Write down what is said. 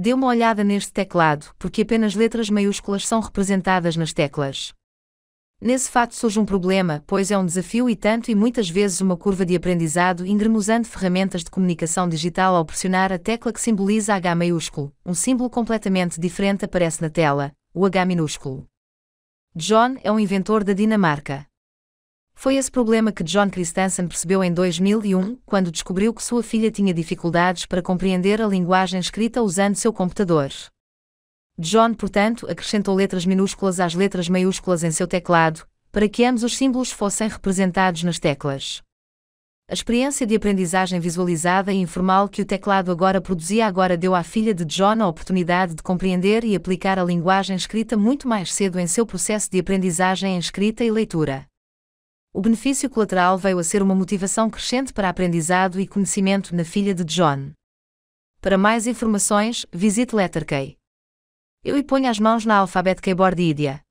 Dê uma olhada neste teclado, porque apenas letras maiúsculas são representadas nas teclas. Nesse fato surge um problema, pois é um desafio e tanto e muitas vezes uma curva de aprendizado engremuzando ferramentas de comunicação digital ao pressionar a tecla que simboliza H maiúsculo. Um símbolo completamente diferente aparece na tela, o H minúsculo. John é um inventor da Dinamarca. Foi esse problema que John Christensen percebeu em 2001, quando descobriu que sua filha tinha dificuldades para compreender a linguagem escrita usando seu computador. John, portanto, acrescentou letras minúsculas às letras maiúsculas em seu teclado, para que ambos os símbolos fossem representados nas teclas. A experiência de aprendizagem visualizada e informal que o teclado agora produzia agora deu à filha de John a oportunidade de compreender e aplicar a linguagem escrita muito mais cedo em seu processo de aprendizagem em escrita e leitura. O benefício colateral veio a ser uma motivação crescente para aprendizado e conhecimento na filha de John. Para mais informações, visite Letterkay. Eu e ponho as mãos na Alphabet Keyboard Idea.